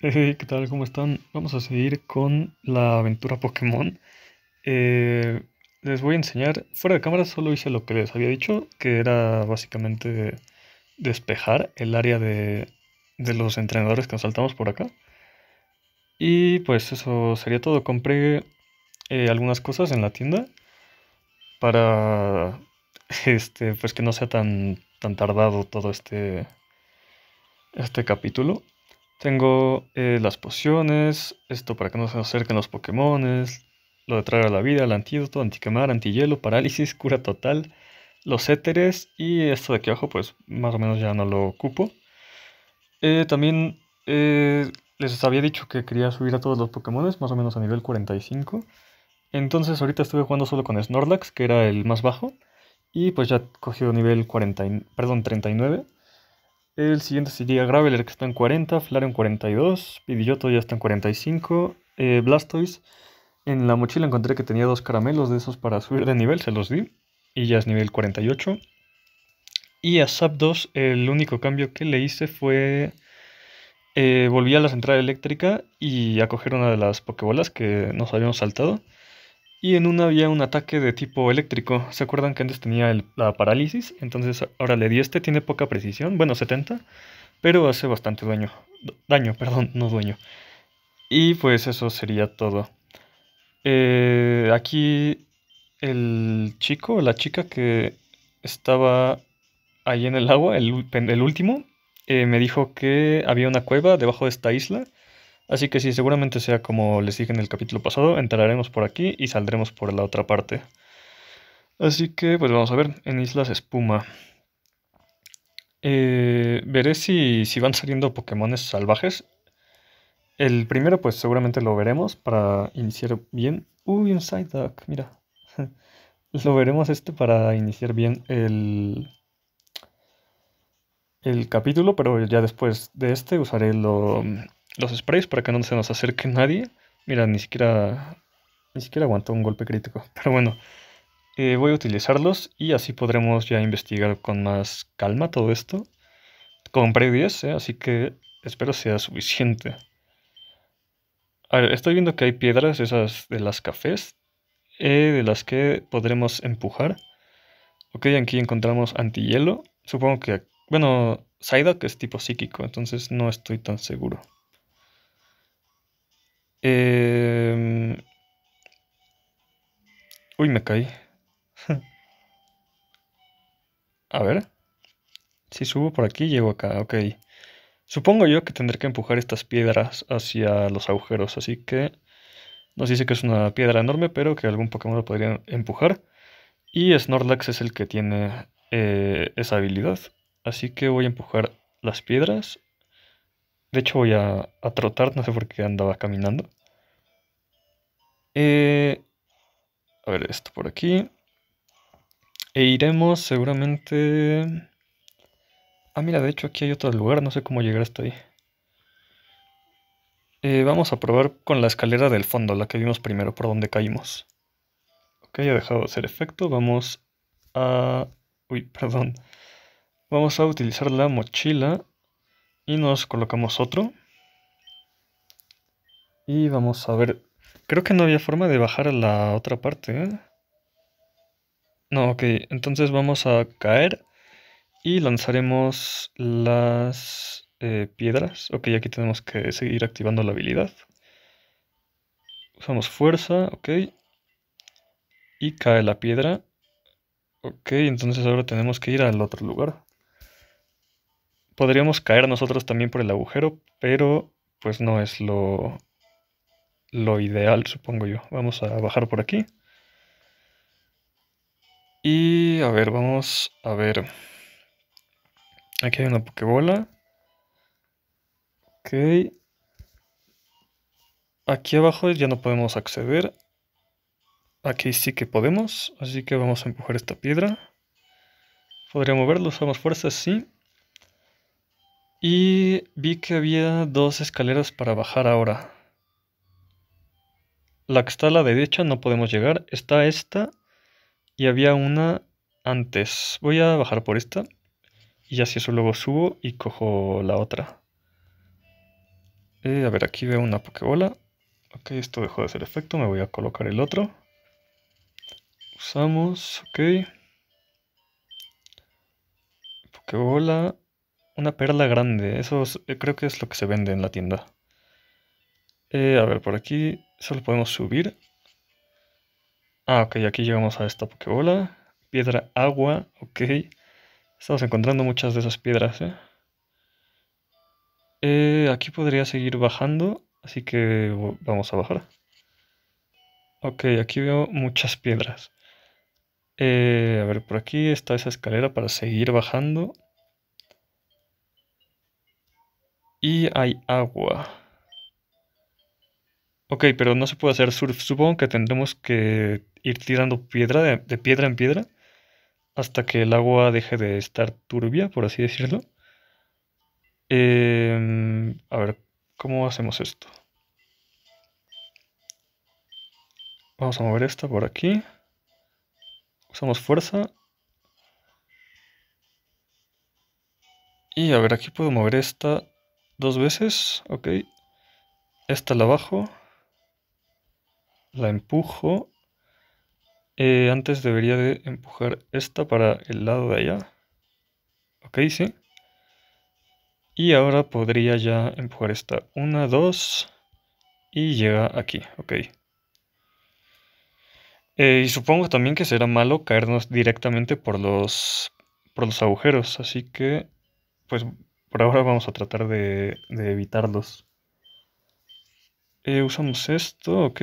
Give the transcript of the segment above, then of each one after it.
Hey, ¿qué tal? ¿Cómo están? Vamos a seguir con la aventura Pokémon. Eh, les voy a enseñar, fuera de cámara solo hice lo que les había dicho, que era básicamente despejar el área de, los entrenadores que nos saltamos por acá. Y pues eso sería todo. Compré eh, algunas cosas en la tienda para este pues que no sea tan, tan tardado todo este, este capítulo. Tengo eh, las pociones, esto para que no se acerquen los Pokémones, lo de traer a la vida, el antídoto, antiquemar, antihielo, parálisis, cura total, los éteres y esto de aquí abajo pues más o menos ya no lo ocupo. Eh, también eh, les había dicho que quería subir a todos los Pokémones, más o menos a nivel 45. Entonces ahorita estuve jugando solo con Snorlax, que era el más bajo, y pues ya he cogido nivel 40, perdón, 39. El siguiente sería Graveler, que está en 40, Flareon 42, Pidgeotto ya está en 45, eh, Blastoise. En la mochila encontré que tenía dos caramelos de esos para subir de nivel, se los di, y ya es nivel 48. Y a 2, el único cambio que le hice fue... Eh, volví a la central eléctrica y a coger una de las pokebolas que nos habíamos saltado. Y en una había un ataque de tipo eléctrico. ¿Se acuerdan que antes tenía la parálisis? Entonces ahora le di este, tiene poca precisión, bueno 70, pero hace bastante daño. daño, perdón, no dueño. Y pues eso sería todo. Eh, aquí el chico, la chica que estaba ahí en el agua, el, último, eh, me dijo que había una cueva debajo de esta isla Así que sí, seguramente sea como les dije en el capítulo pasado, entraremos por aquí y saldremos por la otra parte. Así que pues vamos a ver, en Islas Espuma. Eh, veré si, si van saliendo Pokémones salvajes. El primero pues seguramente lo veremos para iniciar bien. Uy, un Psyduck, mira. lo veremos este para iniciar bien el el capítulo, pero ya después de este usaré lo, los sprays para que no se nos acerque nadie. Mira, ni siquiera, ni siquiera aguantó un golpe crítico. Pero bueno, eh, voy a utilizarlos y así podremos ya investigar con más calma todo esto. Con 10, eh, así que espero sea suficiente. A ver, estoy viendo que hay piedras, esas de las cafés, eh, de las que podremos empujar. Ok, aquí encontramos antihielo. Supongo que... Bueno, Psyduck es tipo psíquico, entonces no estoy tan seguro. Eh... Uy, me caí. A ver. Si subo por aquí, llego acá. Ok. Supongo yo que tendré que empujar estas piedras hacia los agujeros. Así que nos dice que es una piedra enorme, pero que algún Pokémon lo podría empujar. Y Snorlax es el que tiene eh, esa habilidad. Así que voy a empujar las piedras. De hecho voy a trotar, no sé por qué andaba caminando. Eh, a ver, esto por aquí. E iremos seguramente... Ah, mira, de hecho aquí hay otro lugar, no sé cómo llegar hasta ahí. Eh, vamos a probar con la escalera del fondo, la que vimos primero, por donde caímos. Ok, ha dejado de hacer efecto, vamos a... Uy, perdón. Vamos a utilizar la mochila y nos colocamos otro. Y vamos a ver Creo que no había forma de bajar a la otra parte, ¿eh? No, ok. Entonces vamos a caer y lanzaremos las eh, piedras. Ok, aquí tenemos que seguir activando la habilidad. Usamos fuerza, ok. Y cae la piedra. Ok, entonces ahora tenemos que ir al otro lugar. Podríamos caer nosotros también por el agujero, pero pues no es lo lo ideal, supongo yo. Vamos a bajar por aquí. Y a ver, vamos a ver. Aquí hay una pokebola. Ok. Aquí abajo ya no podemos acceder. Aquí sí que podemos, así que vamos a empujar esta piedra. Podría moverlo, usamos fuerzas sí. Y vi que había dos escaleras para bajar ahora. La que está a la derecha no podemos llegar. Está esta y había una antes. Voy a bajar por esta y ya eso luego subo y cojo la otra. Eh, a ver, aquí veo una pokebola. Ok, esto dejó de hacer efecto. Me voy a colocar el otro. Usamos, ok. Pokebola. Una perla grande. Eso eh, creo que es lo que se vende en la tienda. Eh, a ver, por aquí lo podemos subir. Ah, ok, aquí llegamos a esta pokebola. Piedra agua, ok. Estamos encontrando muchas de esas piedras, ¿eh? eh aquí podría seguir bajando, así que vamos a bajar. Ok, aquí veo muchas piedras. Eh, a ver, por aquí está esa escalera para seguir bajando. Y hay agua. Ok, pero no se puede hacer surf. Supongo que tendremos que ir tirando piedra de, piedra en piedra hasta que el agua deje de estar turbia, por así decirlo. Em, a ver, ¿cómo hacemos esto? Vamos a mover esta por aquí. Usamos fuerza. Y a ver, aquí puedo mover esta dos veces. Ok. Esta la bajo la empujo. Eh, antes debería de empujar esta para el lado de allá. Ok, sí. Y ahora podría ya empujar esta. Una, dos. Y llega aquí. Ok. Eh, y supongo también que será malo caernos directamente por los, por los agujeros. Así que, pues por ahora vamos a tratar de, evitarlos. Eh, usamos esto, ok.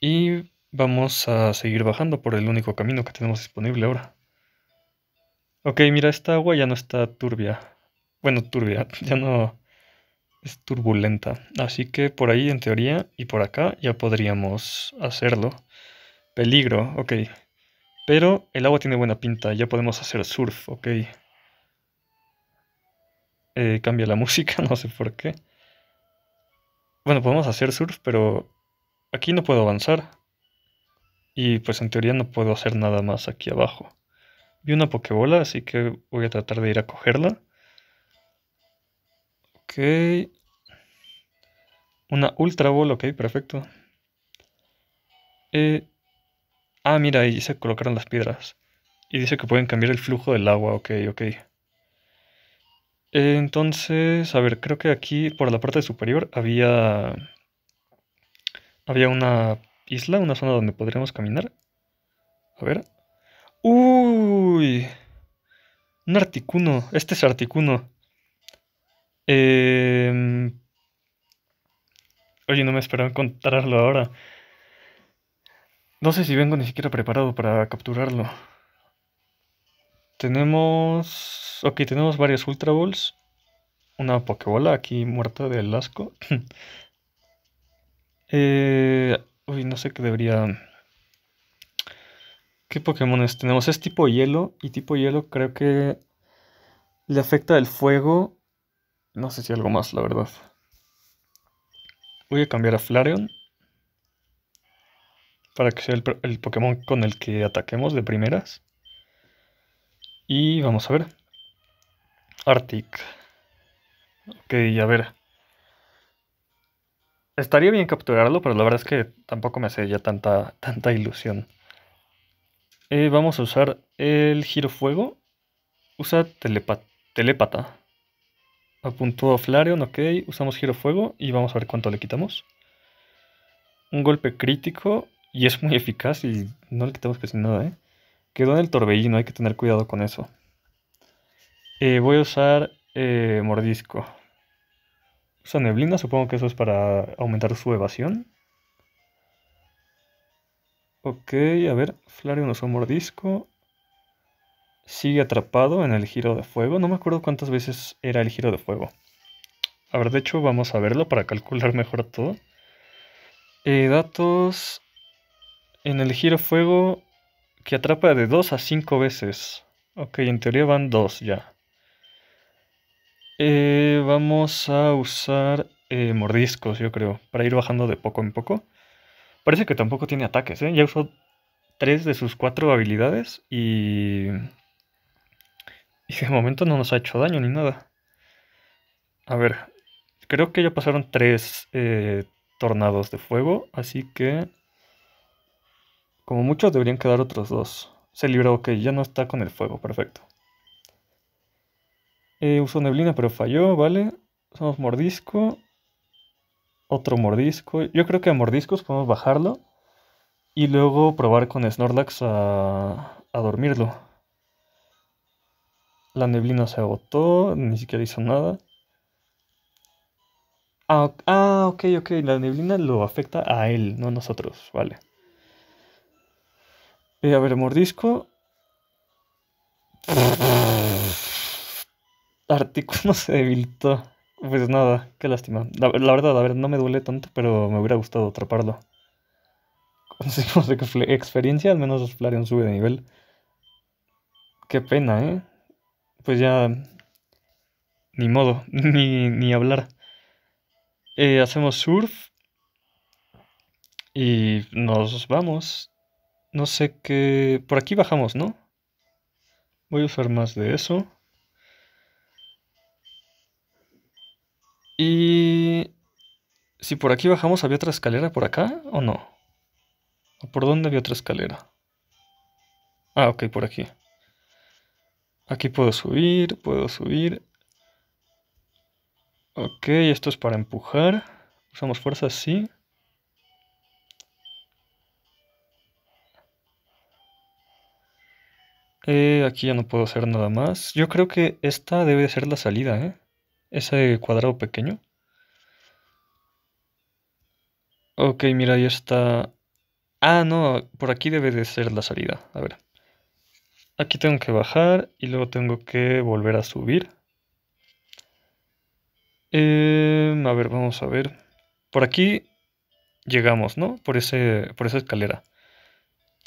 Y vamos a seguir bajando por el único camino que tenemos disponible ahora. Ok, mira, esta agua ya no está turbia. Bueno, turbia, ya no es turbulenta. Así que por ahí, en teoría, y por acá ya podríamos hacerlo. Peligro, ok. Pero el agua tiene buena pinta, ya podemos hacer surf, ok. Eh, cambia la música, no sé por qué. Bueno, podemos hacer surf, pero aquí no puedo avanzar. Y pues en teoría no puedo hacer nada más aquí abajo. Vi una pokebola, así que voy a tratar de ir a cogerla. Ok. Una ultra bola, ok, perfecto. Eh, ah, mira, ahí se colocaron las piedras. Y dice que pueden cambiar el flujo del agua, ok, ok. Entonces, a ver, creo que aquí por la parte superior había había una isla, una zona donde podríamos caminar. A ver. Uy. Un articuno. Este es articuno. Eh... Oye, no me esperaba encontrarlo ahora. No sé si vengo ni siquiera preparado para capturarlo. Tenemos... Ok, tenemos varios Ultra Balls. Una Pokébola aquí muerta de asco. Eh, uy, no sé qué debería... ¿Qué Pokémones tenemos? Es tipo hielo y tipo hielo creo que le afecta el fuego. No sé si algo más, la verdad. Voy a cambiar a Flareon para que sea el, el, Pokémon con el que ataquemos de primeras. Y vamos a ver. Arctic. Ok, a ver. Estaría bien capturarlo, pero la verdad es que tampoco me hace ya tanta, tanta ilusión. Eh, vamos a usar el giro fuego. Usa Telepata. telépata. Apuntó Flareon, ok. Usamos giro fuego y vamos a ver cuánto le quitamos. Un golpe crítico y es muy eficaz y no le quitamos casi nada, ¿eh? Quedó en el torbellino, hay que tener cuidado con eso. Eh, voy a usar eh, mordisco. Usa neblina, supongo que eso es para aumentar su evasión. Ok, a ver, Flareon usó mordisco. Sigue atrapado en el giro de fuego. No me acuerdo cuántas veces era el giro de fuego. A ver, de hecho vamos a verlo para calcular mejor todo. Eh, datos en el giro fuego que atrapa de 2 a 5 veces. Ok, en teoría van 2 ya. Eh, vamos a usar eh, mordiscos, yo creo, para ir bajando de poco en poco. Parece que tampoco tiene ataques, ¿eh? Ya usó tres de sus cuatro habilidades y... Y de momento no nos ha hecho daño ni nada. A ver, creo que ya pasaron tres eh, tornados de fuego, así que... Como muchos deberían quedar otros dos. Se libró, ok, ya no está con el fuego, perfecto. Eh, usó neblina, pero falló, ¿vale? Usamos mordisco. Otro mordisco. Yo creo que a mordiscos podemos bajarlo. Y luego probar con Snorlax a, a dormirlo. La neblina se agotó, ni siquiera hizo nada. Ah, ok, ah, ok. La neblina lo afecta a él, no a nosotros. Vale. Eh, a ver, mordisco artículo se debilitó. Pues nada, qué lástima. La, verdad, a ver, no me duele tanto, pero me hubiera gustado atraparlo. Conseguimos experiencia, al menos Flareon sube de nivel. Qué pena, ¿eh? Pues ya... Ni modo, ni, ni hablar. Eh, hacemos surf. Y nos vamos. No sé qué... Por aquí bajamos, ¿no? Voy a usar más de eso. Y si por aquí bajamos, ¿había otra escalera por acá o no? ¿O por dónde había otra escalera? Ah, ok, por aquí. Aquí puedo subir, puedo subir. Ok, esto es para empujar. Usamos fuerza, así. Eh, aquí ya no puedo hacer nada más. Yo creo que esta debe ser la salida, ¿eh? ese cuadrado pequeño. Ok, mira, ahí está... Ah, no, por aquí debe de ser la salida. A ver. Aquí tengo que bajar y luego tengo que volver a subir. Em, a ver, vamos a ver. Por aquí llegamos, ¿no? Por, ese, por esa escalera.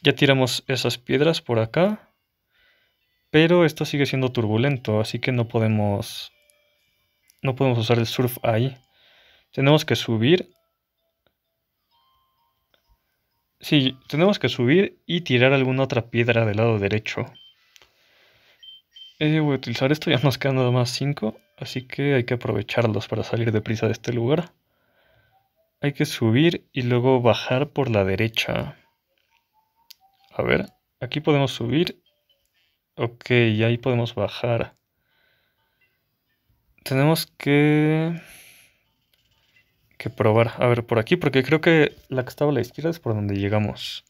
Ya tiramos esas piedras por acá. Pero esto sigue siendo turbulento, así que no podemos no podemos usar el surf ahí. Tenemos que subir. Sí, tenemos que subir y tirar alguna otra piedra del lado derecho. Eh, voy a utilizar esto, ya nos quedan nada más 5. Así que hay que aprovecharlos para salir deprisa de este lugar. Hay que subir y luego bajar por la derecha. A ver, aquí podemos subir. Ok, y ahí podemos bajar tenemos que que probar. A ver, por aquí, porque creo que la que estaba a la izquierda es por donde llegamos.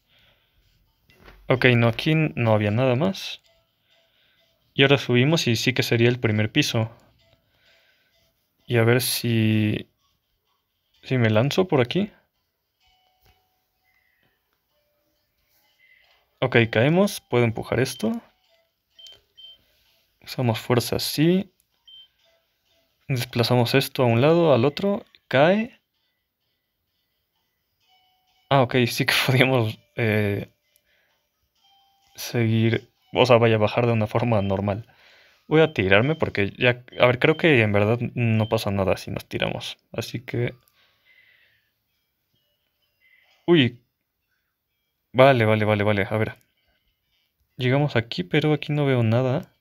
Ok, no, aquí no había nada más. Y ahora subimos y sí que sería el primer piso. Y a ver si... Si me lanzo por aquí. Ok, caemos. Puedo empujar esto. Usamos fuerza, sí. Desplazamos esto a un lado, al otro, cae. Ah, ok, sí que podíamos eh, seguir, o sea, vaya a bajar de una forma normal. Voy a tirarme porque ya, a ver, creo que en verdad no pasa nada si nos tiramos. Así que... Uy. Vale, vale, vale, vale. A ver. Llegamos aquí, pero aquí no veo nada.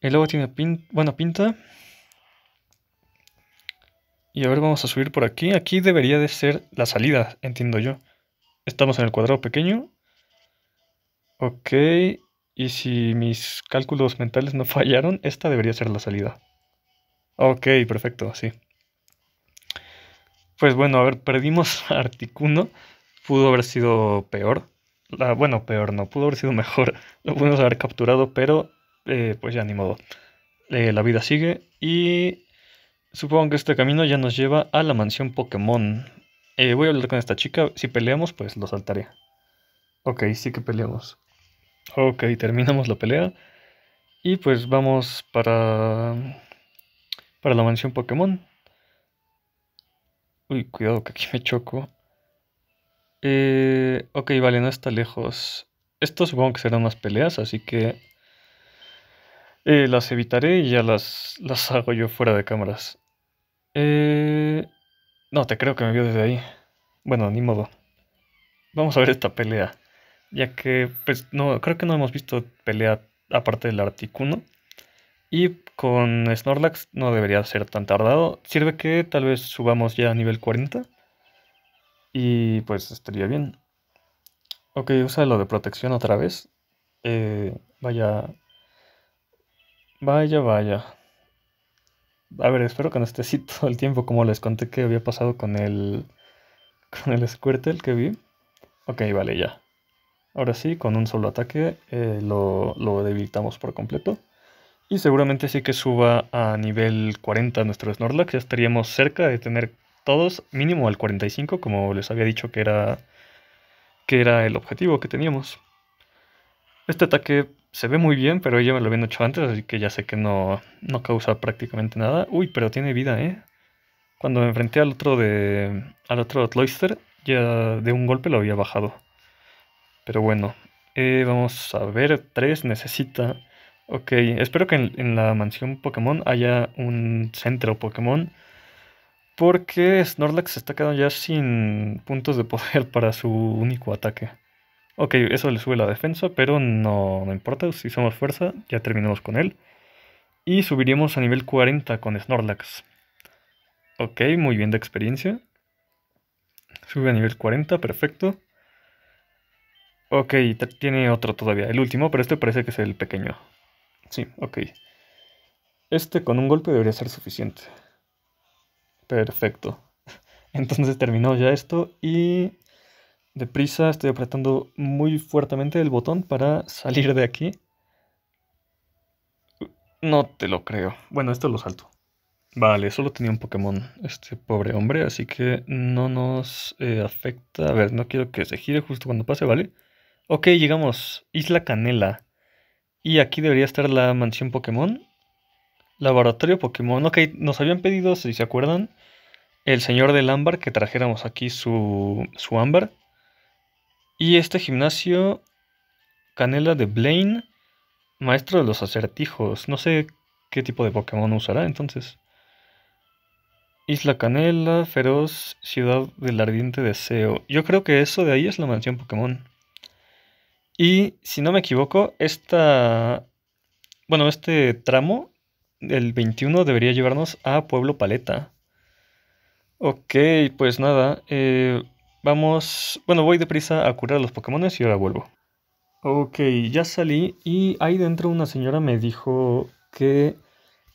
El logo tiene buena pinta. Y a ver, vamos a subir por aquí. Aquí debería de ser la salida, entiendo yo. Estamos en el cuadrado pequeño. Ok. Y si mis cálculos mentales no fallaron, esta debería ser la salida. Ok, perfecto, sí. Pues bueno, a ver, perdimos a Articuno. Pudo haber sido peor. Ah, bueno, peor no, pudo haber sido mejor. Lo pudimos haber capturado, pero eh, pues ya ni modo. Eh, la vida sigue y supongo que este camino ya nos lleva a la mansión Pokémon. Eh, voy a hablar con esta chica. Si peleamos, pues lo saltaré. Ok, sí que peleamos. Ok, terminamos la pelea. Y pues vamos para. Para la mansión Pokémon. Uy, cuidado que aquí me choco. ok, vale, no está lejos. Esto supongo que serán más peleas, así que eh, las evitaré y ya las, las hago yo fuera de cámaras. Eh, no, te creo que me vio desde ahí. Bueno, ni modo. Vamos a ver esta pelea. Ya que, pues, no, creo que no hemos visto pelea aparte del Articuno. Y con Snorlax no debería ser tan tardado. Sirve que tal vez subamos ya a nivel 40. Y pues estaría bien. Ok, usa lo de protección otra vez. Eh, vaya Vaya, vaya. A ver, espero que no esté así todo el tiempo, como les conté que había pasado con el. con el Squirtle que vi. Ok, vale, ya. Ahora sí, con un solo ataque eh, lo, lo, debilitamos por completo. Y seguramente sí que suba a nivel 40 nuestro Snorlax. Ya estaríamos cerca de tener todos mínimo al 45, como les había dicho que era, que era el objetivo que teníamos. Este ataque se ve muy bien, pero ya me lo habían hecho antes, así que ya sé que no, causa prácticamente nada. Uy, pero tiene vida, ¿eh? Cuando me enfrenté al otro de. al otro Cloister, ya de un golpe lo había bajado. Pero bueno. Eh, vamos a ver. Tres necesita. Ok. Espero que en, en, la mansión Pokémon haya un centro Pokémon. Porque Snorlax se está quedando ya sin puntos de poder para su único ataque. Ok, eso le sube la defensa, pero no, importa, si somos fuerza, ya terminamos con él. Y subiríamos a nivel 40 con Snorlax. Ok, muy bien de experiencia. Sube a nivel 40, perfecto. Ok, tiene otro todavía, el último, pero este parece que es el pequeño. Sí, ok. Este con un golpe debería ser suficiente. Perfecto. Entonces terminó ya esto y deprisa, estoy apretando muy fuertemente el botón para salir de aquí. No te lo creo. Bueno, esto lo salto. Vale, solo tenía un Pokémon, este pobre hombre, así que no nos eh, afecta. A ver, no quiero que se gire justo cuando pase, ¿vale? Ok, llegamos. Isla Canela. Y aquí debería estar la mansión Pokémon. Laboratorio Pokémon. Ok, nos habían pedido, si se acuerdan, el señor del ámbar que trajéramos aquí su, su ámbar. Y este gimnasio, Canela de Blaine, maestro de los acertijos. No sé qué tipo de Pokémon usará entonces. Isla Canela, Feroz, Ciudad del Ardiente Deseo. Yo creo que eso de ahí es la mansión Pokémon. Y si no me equivoco, esta. Bueno, este tramo, el 21, debería llevarnos a Pueblo Paleta. Ok, pues nada. Eh, Vamos, bueno, voy deprisa a curar a los pokémones y ahora vuelvo. Ok, ya salí y ahí dentro una señora me dijo que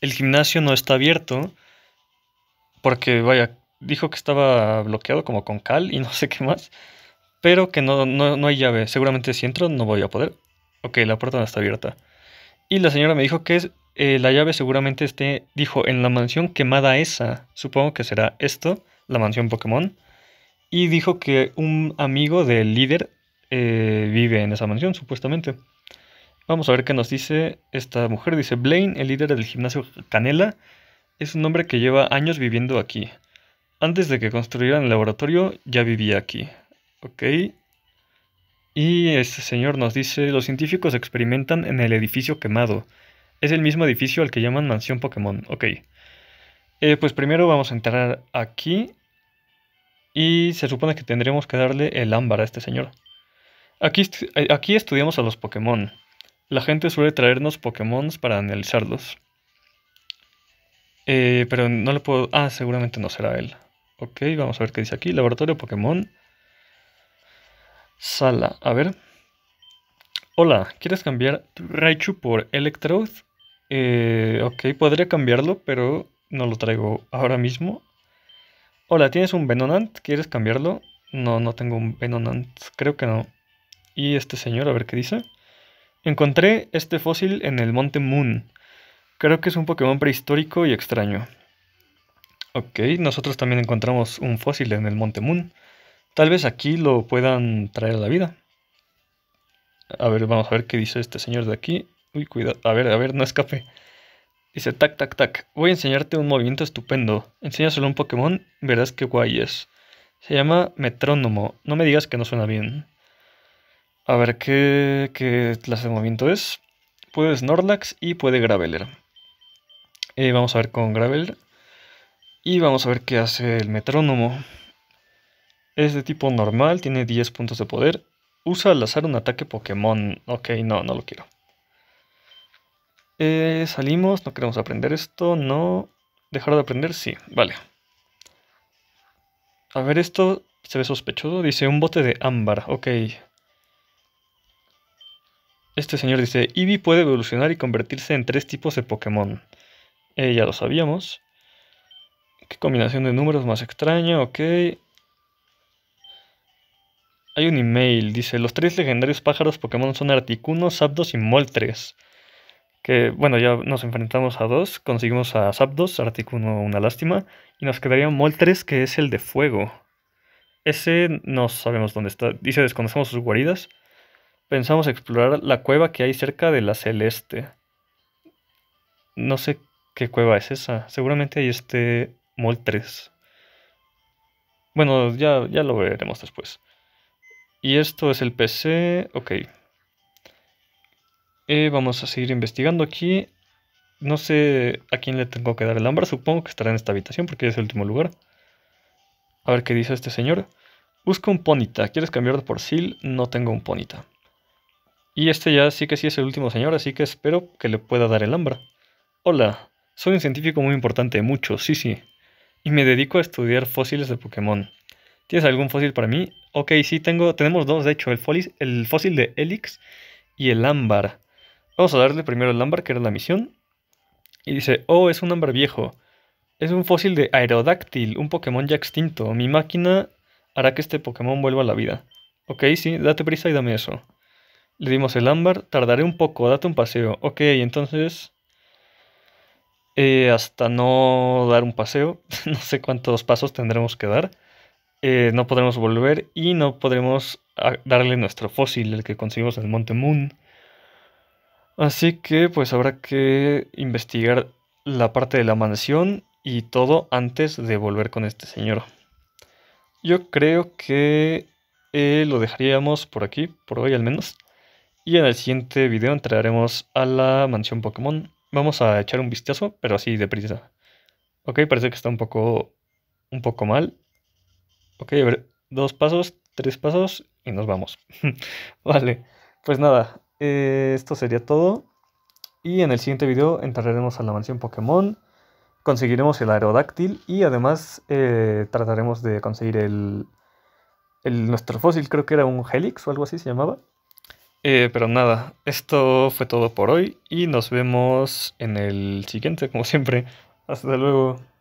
el gimnasio no está abierto porque, vaya, dijo que estaba bloqueado como con cal y no sé qué más, pero que no, no, hay llave. Seguramente si entro no voy a poder. Ok, la puerta no está abierta. Y la señora me dijo que es, eh, la llave seguramente esté, dijo, en la mansión quemada esa. Supongo que será esto, la mansión Pokémon y dijo que un amigo del líder eh, vive en esa mansión, supuestamente. Vamos a ver qué nos dice esta mujer. Dice, Blaine, el líder del gimnasio Canela, es un hombre que lleva años viviendo aquí. Antes de que construyeran el laboratorio, ya vivía aquí. Ok. Y este señor nos dice, los científicos experimentan en el edificio quemado. Es el mismo edificio al que llaman Mansión Pokémon. Ok. Eh, pues primero vamos a entrar aquí y se supone que tendremos que darle el ámbar a este señor. Aquí, eh, aquí estudiamos a los Pokémon. La gente suele traernos Pokémon para analizarlos. Eh, pero no le puedo... Ah, seguramente no será él. Ok, vamos a ver qué dice aquí. Laboratorio Pokémon. Sala, a ver. Hola, ¿quieres cambiar Raichu por Electrode? Eh, ok, podría cambiarlo, pero no lo traigo ahora mismo. Hola, ¿tienes un Venonant? ¿Quieres cambiarlo? No, no tengo un Venonant, creo que no. Y este señor, a ver qué dice. Encontré este fósil en el Monte Moon. Creo que es un Pokémon prehistórico y extraño. Ok, nosotros también encontramos un fósil en el Monte Moon. Tal vez aquí lo puedan traer a la vida. A ver, vamos a ver qué dice este señor de aquí. Uy, cuidado. A ver, a ver, no escape. Dice, tac, tac, tac, voy a enseñarte un movimiento estupendo. Enséñaselo a un Pokémon, verás qué guay es. Se llama metrónomo, no me digas que no suena bien. A ver, ¿qué, clase de movimiento es? Puede Snorlax y puede Graveler. Eh, vamos a ver con Graveler. Y vamos a ver qué hace el metrónomo. Es de tipo normal, tiene 10 puntos de poder. Usa al azar un ataque Pokémon. Ok, no, no lo quiero. Eh, salimos, no queremos aprender esto, no. Dejar de aprender, sí, vale. A ver, esto se ve sospechoso. Dice un bote de ámbar, ok. Este señor dice, Eevee puede evolucionar y convertirse en tres tipos de Pokémon. Eh, ya lo sabíamos. Qué combinación de números más extraña, ok. Hay un email, dice, los tres legendarios pájaros Pokémon son Articuno, Zapdos y Moltres que bueno, ya nos enfrentamos a dos, conseguimos a Zapdos, Articuno una lástima, y nos quedaría Moltres, que es el de fuego. Ese no sabemos dónde está, dice desconocemos sus guaridas. Pensamos explorar la cueva que hay cerca de la celeste. No sé qué cueva es esa, seguramente este mol Moltres. Bueno, ya, ya lo veremos después. Y esto es el PC, ok. Eh, vamos a seguir investigando aquí. No sé a quién le tengo que dar el ámbar. Supongo que estará en esta habitación porque es el último lugar. A ver qué dice este señor. Busca un ponita. ¿Quieres cambiarlo por Sil? No tengo un ponita. Y este ya sí que sí es el último señor, así que espero que le pueda dar el ámbar. Hola, soy un científico muy importante, mucho, sí, sí. Y me dedico a estudiar fósiles de Pokémon. ¿Tienes algún fósil para mí? Ok, sí, tengo, tenemos dos, de hecho, el, fósil, el fósil de Elix y el ámbar. Vamos a darle primero el ámbar, que era la misión. Y dice, oh, es un ámbar viejo. Es un fósil de Aerodáctil, un Pokémon ya extinto. Mi máquina hará que este Pokémon vuelva a la vida. Ok, sí, date prisa y dame eso. Le dimos el ámbar, tardaré un poco, date un paseo. Ok, entonces... Eh, hasta no dar un paseo, no sé cuántos pasos tendremos que dar. Eh, no podremos volver y no podremos ah, darle nuestro fósil, el que conseguimos en el Monte Moon. Así que pues habrá que investigar la parte de la mansión y todo antes de volver con este señor. Yo creo que eh, lo dejaríamos por aquí, por hoy al menos. Y en el siguiente video entraremos a la mansión Pokémon. Vamos a echar un vistazo, pero así deprisa. Ok, parece que está un poco, un poco mal. Ok, a ver, dos pasos, tres pasos y nos vamos. vale, pues nada, eh, esto sería todo. Y en el siguiente video entraremos a la mansión Pokémon, conseguiremos el aerodáctil y además eh, trataremos de conseguir el, nuestro fósil, creo que era un Helix o algo así se llamaba. Eh, pero nada, esto fue todo por hoy y nos vemos en el siguiente, como siempre. Hasta luego.